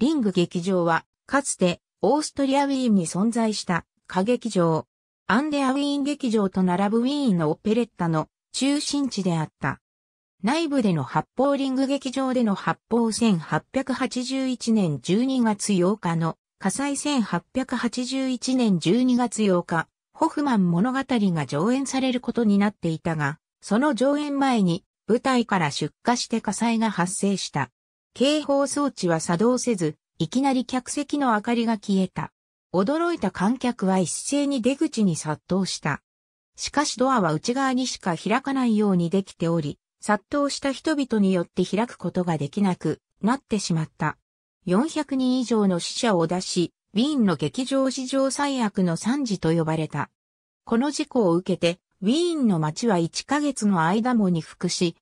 リング劇場は、かつて、オーストリアウィーンに存在した歌劇場。アンデアウィーン劇場と並ぶウィーンのオペレッタの中心地であった。内部での発砲リング劇場での発砲1881年12月8日の火災1881年12月8日、ホフマン物語が上演されることになっていたが、その上演前に舞台から出火して火災が発生した。警報装置は作動せず、いきなり客席の明かりが消えた。驚いた観客は一斉に出口に殺到した。しかしドアは内側にしか開かないようにできており、殺到した人々によって開くことができなくなってしまった。400人以上の死者を出し、ウィーンの劇場史上最悪の惨事と呼ばれた。この事故を受けて、ウィーンの街は1ヶ月の間もに服し、